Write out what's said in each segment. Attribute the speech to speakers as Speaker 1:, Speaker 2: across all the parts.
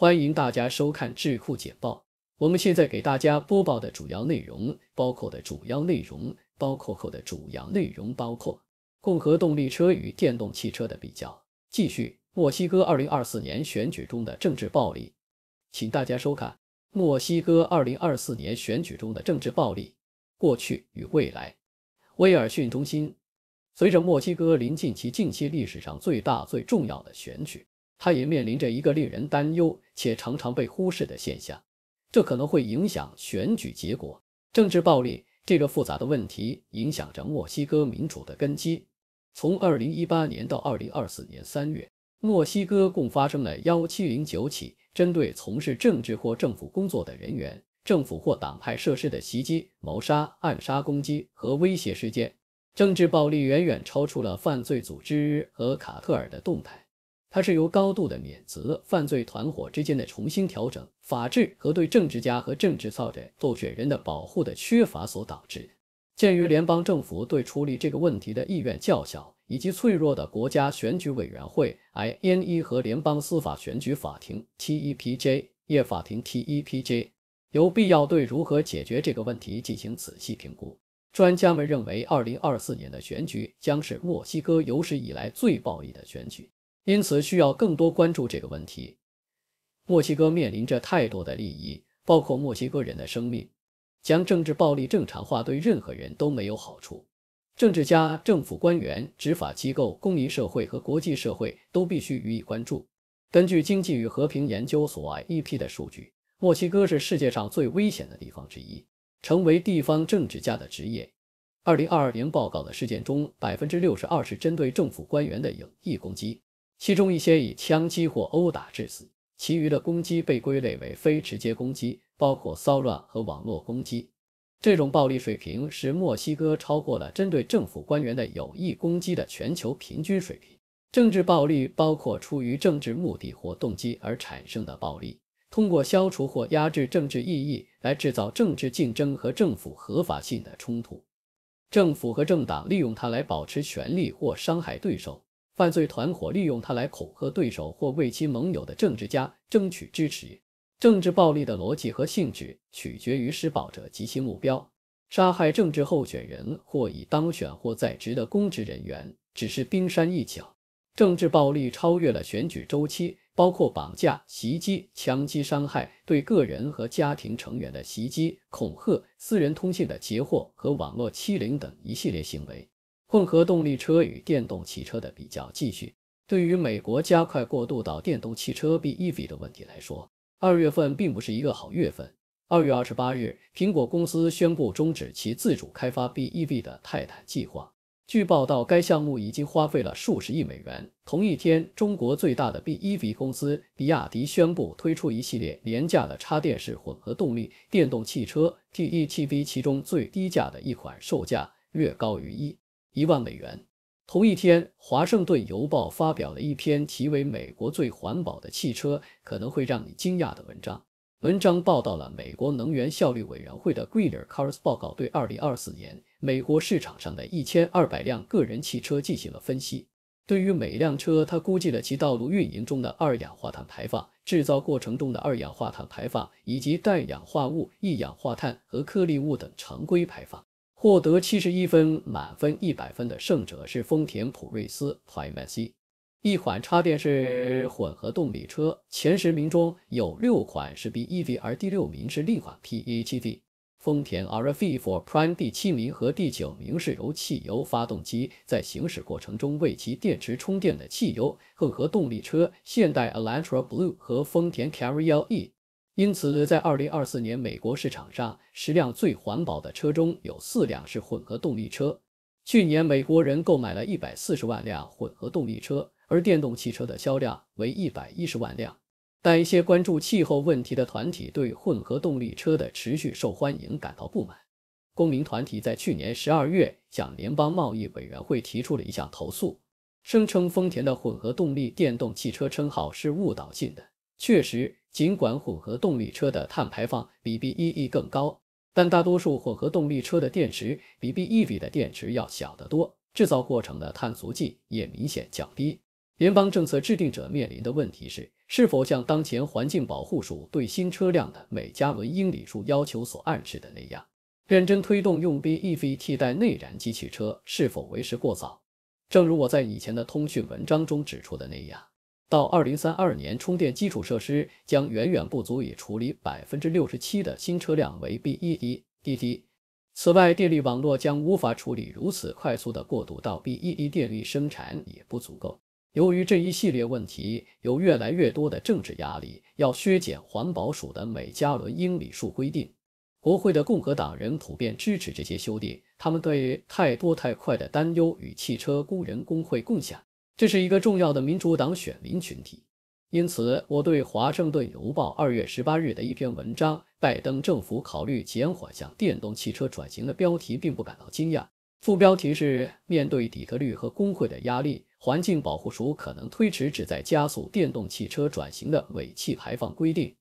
Speaker 1: 欢迎大家收看智库简报。我们现在给大家播报的主要内容包括的主要内容包括后的主要内容包括共和动力车与电动汽车的比较。继续墨西哥二零二四年选举中的政治暴力，请大家收看墨西哥二零二四年选举中的政治暴力过去与未来。威尔逊中心，随着墨西哥临近其近期历史上最大最重要的选举。他也面临着一个令人担忧且常常被忽视的现象，这可能会影响选举结果。政治暴力这个复杂的问题影响着墨西哥民主的根基。从二零一八年到二零二四年三月，墨西哥共发生了幺七零九起针对从事政治或政府工作的人员、政府或党派设施的袭击、谋杀、暗杀攻击和威胁事件。政治暴力远远超出了犯罪组织和卡特尔的动态。它是由高度的免责犯罪团伙之间的重新调整、法治和对政治家和政治候选人的保护的缺乏所导致。鉴于联邦政府对处理这个问题的意愿较小，以及脆弱的国家选举委员会 INE 和联邦司法选举法庭 TEPJ 叶法庭 TEPJ，有必要对如何解决这个问题进行仔细评估。专家们认为，2024年的选举将是墨西哥有史以来最暴力的选举。因此，需要更多关注这个问题。墨西哥面临着太多的利益，包括墨西哥人的生命。将政治暴力正常化对任何人都没有好处。政治家、政府官员、执法机构、公民社会和国际社会都必须予以关注。根据经济与和平研究所 （IEP） 的数据，墨西哥是世界上最危险的地方之一。成为地方政治家的职业。二零二二年报告的事件中，百分之六十二是针对政府官员的影射攻击。其中一些以枪击或殴打致死，其余的攻击被归类为非直接攻击，包括骚乱和网络攻击。这种暴力水平使墨西哥超过了针对政府官员的有意攻击的全球平均水平。政治暴力包括出于政治目的或动机而产生的暴力，通过消除或压制政治意义来制造政治竞争和政府合法性的冲突。政府和政党利用它来保持权力或伤害对手。犯罪团伙利用它来恐吓对手或为其盟友的政治家争取支持。政治暴力的逻辑和性质取决于施暴者及其目标。杀害政治候选人或已当选或在职的公职人员只是冰山一角。政治暴力超越了选举周期，包括绑架、袭击、枪击、伤害、对个人和家庭成员的袭击、恐吓、私人通信的截获和网络欺凌等一系列行为。混合动力车与电动汽车的比较继续。对于美国加快过渡到电动汽车 BEV 的问题来说，二月份并不是一个好月份。二月二十八日，苹果公司宣布终止其自主开发 BEV 的泰坦计划。据报道，该项目已经花费了数十亿美元。同一天，中国最大的 BEV 公司比亚迪宣布推出一系列廉价的插电式混合动力电动汽车 TETV，其中最低价的一款售价略高于一。一万美元。同一天，《华盛顿邮报》发表了一篇题为《美国最环保的汽车可能会让你惊讶》的文章。文章报道了美国能源效率委员会的 Greener Cars 报告对2024年美国市场上的一千二百辆个人汽车进行了分析。对于每辆车，他估计了其道路运营中的二氧化碳排放、制造过程中的二氧化碳排放以及氮氧化物、一氧化碳和颗粒物等常规排放。获得七十一分，满分一百分的胜者是丰田普锐斯 Prime C，一款插电式混合动力车。前十名中有六款是 BEV，而第六名是另一款 PHEV。丰田 RAV4 Prime 第七名和第九名是由汽油发动机在行驶过程中为其电池充电的汽油混合动力车。现代 Elantra Blue 和丰田 c a r r y LE。因此，在2024年，美国市场上十辆最环保的车中有四辆是混合动力车。去年，美国人购买了140万辆混合动力车，而电动汽车的销量为110万辆。但一些关注气候问题的团体对混合动力车的持续受欢迎感到不满。公民团体在去年12月向联邦贸易委员会提出了一项投诉，声称丰田的混合动力电动汽车称号是误导性的。确实，尽管混合动力车的碳排放比 BEV 更高，但大多数混合动力车的电池比 BEV 的电池要小得多，制造过程的碳足迹也明显降低。联邦政策制定者面临的问题是，是否像当前环境保护署对新车辆的每加仑英里数要求所暗示的那样，认真推动用 BEV 替代内燃机汽车是否为时过早？正如我在以前的通讯文章中指出的那样。到二零三二年，充电基础设施将远远不足以处理百分之六十七的新车辆为 B E D 滴滴。此外，电力网络将无法处理如此快速的过渡到 B E D 电力生产也不足够。由于这一系列问题，有越来越多的政治压力要削减环保署的每加仑英里数规定。国会的共和党人普遍支持这些修订，他们对太多太快的担忧与汽车工人工会共享。这是一个重要的民主党选民群体，因此我对《华盛顿邮报》二月十八日的一篇文章“拜登政府考虑减缓向电动汽车转型”的标题并不感到惊讶。副标题是：“面对底特律和工会的压力，环境保护署可能推迟旨在加速电动汽车转型的尾气排放规定。”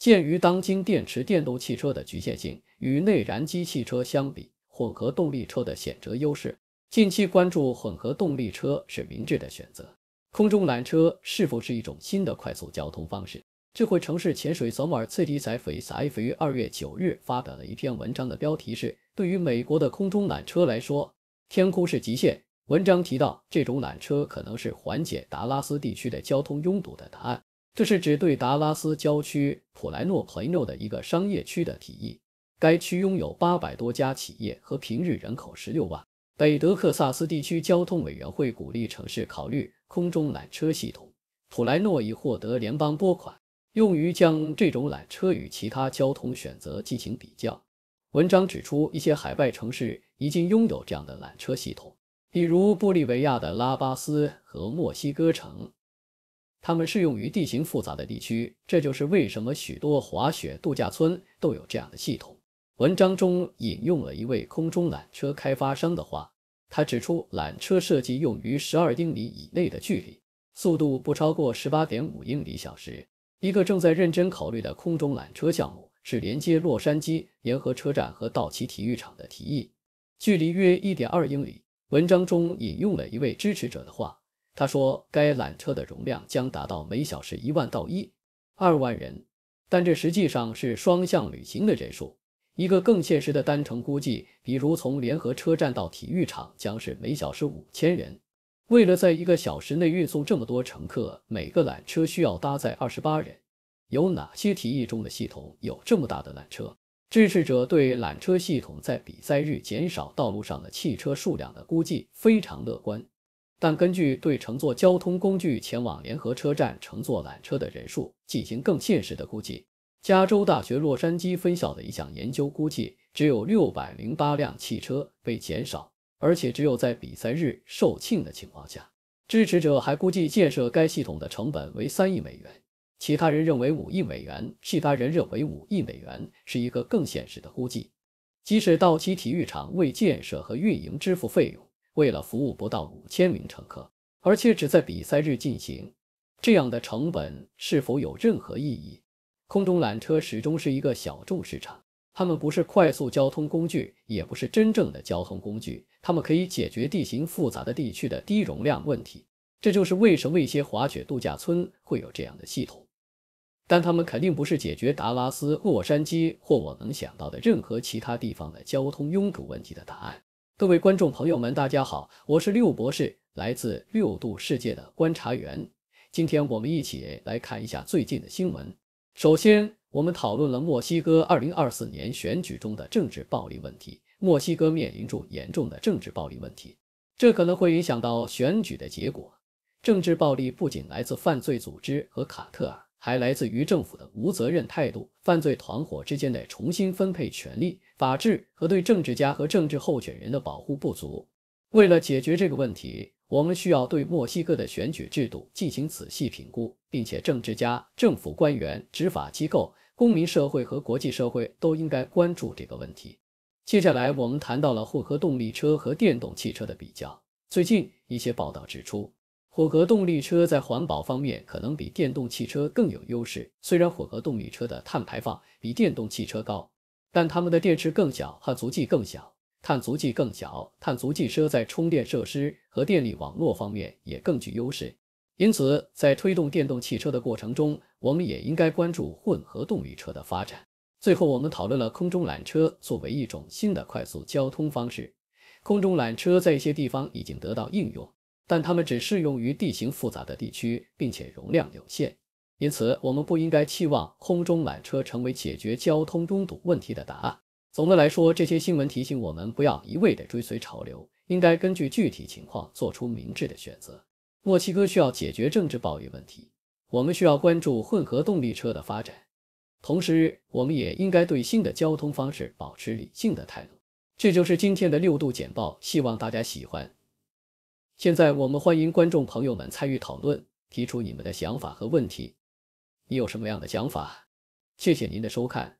Speaker 1: 鉴于当今电池电动汽车的局限性与内燃机汽车相比，混合动力车的显着优势。近期关注混合动力车是明智的选择。空中缆车是否是一种新的快速交通方式？智慧城市潜水索马尔茨迪采菲斯于二月九日发表了一篇文章，的标题是“对于美国的空中缆车来说，天空是极限”。文章提到，这种缆车可能是缓解达拉斯地区的交通拥堵的答案。这是指对达拉斯郊区普莱诺普莱诺的一个商业区的提议。该区拥有八百多家企业和平日人口十六万。北德克萨斯地区交通委员会鼓励城市考虑空中缆车系统。普莱诺已获得联邦拨款，用于将这种缆车与其他交通选择进行比较。文章指出，一些海外城市已经拥有这样的缆车系统，比如玻利维亚的拉巴斯和墨西哥城。它们适用于地形复杂的地区，这就是为什么许多滑雪度假村都有这样的系统。文章中引用了一位空中缆车开发商的话，他指出缆车设计用于十二英里以内的距离，速度不超过十八点五英里小时。一个正在认真考虑的空中缆车项目是连接洛杉矶联合车站和道奇体育场的提议，距离约一点二英里。文章中引用了一位支持者的话，他说该缆车的容量将达到每小时一万到一，二万人，但这实际上是双向旅行的人数。一个更现实的单程估计，比如从联合车站到体育场将是每小时五千人。为了在一个小时内运送这么多乘客，每个缆车需要搭载二十八人。有哪些提议中的系统有这么大的缆车？支持者对缆车系统在比赛日减少道路上的汽车数量的估计非常乐观，但根据对乘坐交通工具前往联合车站乘坐缆车的人数进行更现实的估计。加州大学洛杉矶分校的一项研究估计，只有六百零八辆汽车被减少，而且只有在比赛日售罄的情况下。支持者还估计建设该系统的成本为三亿美元，其他人认为五亿美元。其他人认为五亿美元是一个更现实的估计。即使到期体育场为建设和运营支付费用，为了服务不到五千名乘客，而且只在比赛日进行，这样的成本是否有任何意义？空中缆车始终是一个小众市场，它们不是快速交通工具，也不是真正的交通工具。它们可以解决地形复杂的地区的低容量问题，这就是为什么一些滑雪度假村会有这样的系统。但他们肯定不是解决达拉斯、洛杉矶或我能想到的任何其他地方的交通拥堵问题的答案。各位观众朋友们，大家好，我是六博士，来自六度世界的观察员。今天我们一起来看一下最近的新闻。首先，我们讨论了墨西哥二零二四年选举中的政治暴力问题。墨西哥面临着严重的政治暴力问题，这可能会影响到选举的结果。政治暴力不仅来自犯罪组织和卡特尔，还来自于政府的无责任态度、犯罪团伙之间的重新分配权力、法治和对政治家和政治候选人的保护不足。为了解决这个问题，我们需要对墨西哥的选举制度进行仔细评估，并且政治家、政府官员、执法机构、公民社会和国际社会都应该关注这个问题。接下来，我们谈到了混合动力车和电动汽车的比较。最近一些报道指出，混合动力车在环保方面可能比电动汽车更有优势。虽然混合动力车的碳排放比电动汽车高，但它们的电池更小和足迹更小。碳足迹更小，碳足迹车在充电设施和电力网络方面也更具优势。因此，在推动电动汽车的过程中，我们也应该关注混合动力车的发展。最后，我们讨论了空中缆车作为一种新的快速交通方式。空中缆车在一些地方已经得到应用，但它们只适用于地形复杂的地区，并且容量有限。因此，我们不应该期望空中缆车成为解决交通拥堵问题的答案。总的来说，这些新闻提醒我们不要一味地追随潮流，应该根据具体情况做出明智的选择。墨西哥需要解决政治暴力问题，我们需要关注混合动力车的发展，同时我们也应该对新的交通方式保持理性的态度。这就是今天的六度简报，希望大家喜欢。现在我们欢迎观众朋友们参与讨论，提出你们的想法和问题。你有什么样的想法？谢谢您的收看。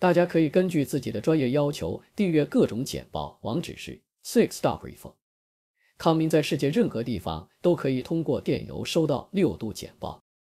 Speaker 1: 大家可以根据自己的专业要求订阅各种简报，网址是 s i x s t o r e f o m 康明在世界任何地方都可以通过电邮收到六度简报。